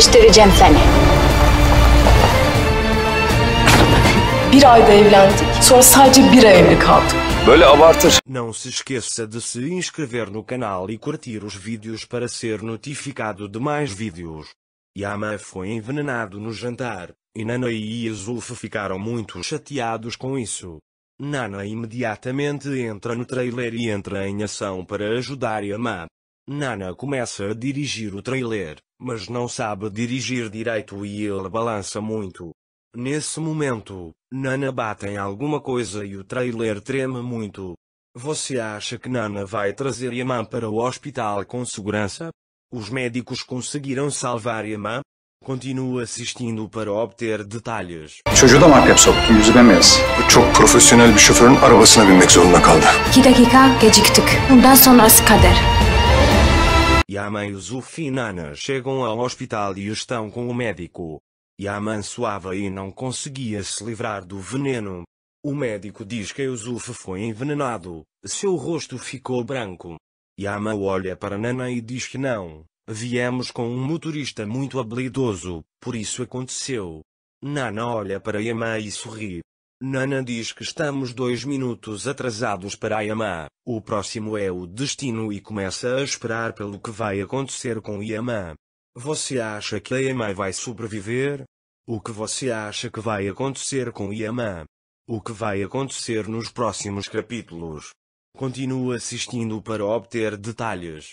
yetiştireceğim seni. Bir ayda evlendik. Sonra sadece bir ay evli kaldık. Böyle abartır. Não se esqueça de se inscrever no canal e curtir os vídeos para ser notificado de mais vídeos. Yama foi envenenado no jantar, e Nana e Azulfa ficaram muito chateados com isso. Nana imediatamente entra no trailer e entra em ação para ajudar Yama. Nana começa a dirigir o trailer, mas não sabe dirigir direito e ele balança muito. Nesse momento, Nana bate em alguma coisa e o trailer treme muito. Você acha que Nana vai trazer Yaman para o hospital com segurança? Os médicos conseguiram salvar Yaman? Continua assistindo para obter detalhes. Çocuğu da makyap soktu, yüzü bembeyaz. Bu çok profesyonel bir şoförün arabasına binmek zorunda kaldı. İki dakika geciktik. Bundan sonrası kader. Yaman e Nana chegam ao hospital e estão com o médico. Yaman suava e não conseguia se livrar do veneno. O médico diz que Yusuf foi envenenado, seu rosto ficou branco. Yaman olha para Nana e diz que não, viemos com um motorista muito habilidoso, por isso aconteceu. Nana olha para Yaman e sorri. Nana diz que estamos dois minutos atrasados para Yamá. O próximo é o destino e começa a esperar pelo que vai acontecer com Yamá. Você acha que Yamá vai sobreviver? O que você acha que vai acontecer com Yamá? O que vai acontecer nos próximos capítulos? Continue assistindo para obter detalhes.